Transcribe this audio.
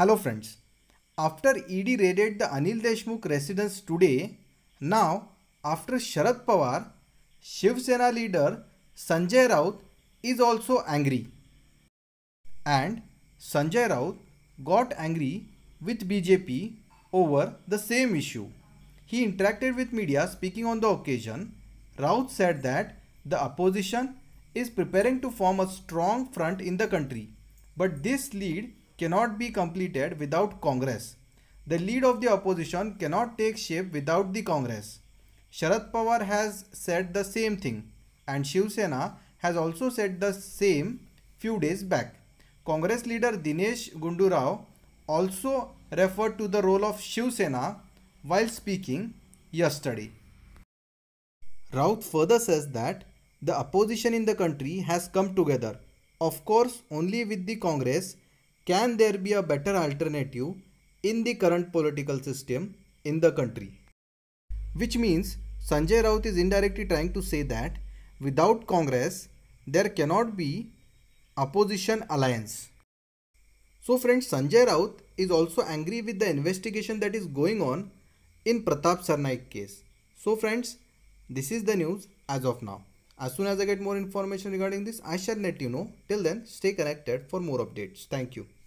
Hello friends, after ED raided the Anil Deshmukh residence today, now after Sharad Pawar, Shiv Sena leader Sanjay Raut is also angry. And Sanjay Raut got angry with BJP over the same issue. He interacted with media speaking on the occasion. Raut said that the opposition is preparing to form a strong front in the country. But this lead cannot be completed without Congress. The lead of the opposition cannot take shape without the Congress. Sharad Pawar has said the same thing and Shiv Sena has also said the same few days back. Congress leader Dinesh Gundu Rao also referred to the role of Shiv Sena while speaking yesterday. Raut further says that the opposition in the country has come together, of course only with the Congress can there be a better alternative in the current political system in the country? Which means Sanjay Raut is indirectly trying to say that without Congress, there cannot be opposition alliance. So friends, Sanjay Raut is also angry with the investigation that is going on in Pratap Sarnaik case. So friends, this is the news as of now. As soon as I get more information regarding this, I shall let you know. Till then, stay connected for more updates. Thank you.